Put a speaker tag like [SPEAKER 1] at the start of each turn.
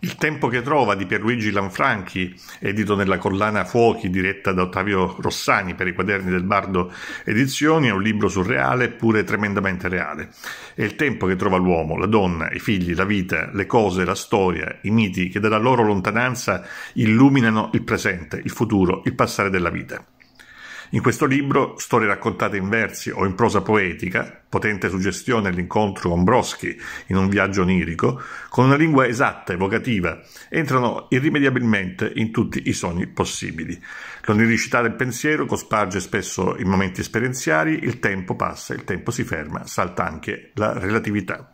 [SPEAKER 1] Il tempo che trova di Pierluigi Lanfranchi, edito nella collana Fuochi diretta da Ottavio Rossani per i quaderni del Bardo Edizioni, è un libro surreale eppure tremendamente reale. È il tempo che trova l'uomo, la donna, i figli, la vita, le cose, la storia, i miti che dalla loro lontananza illuminano il presente, il futuro, il passare della vita. In questo libro, storie raccontate in versi o in prosa poetica, potente suggestione all'incontro con Broschi in un viaggio onirico, con una lingua esatta, evocativa, entrano irrimediabilmente in tutti i sogni possibili. L'oniricità del pensiero cosparge spesso i momenti esperienziali, il tempo passa, il tempo si ferma, salta anche la relatività.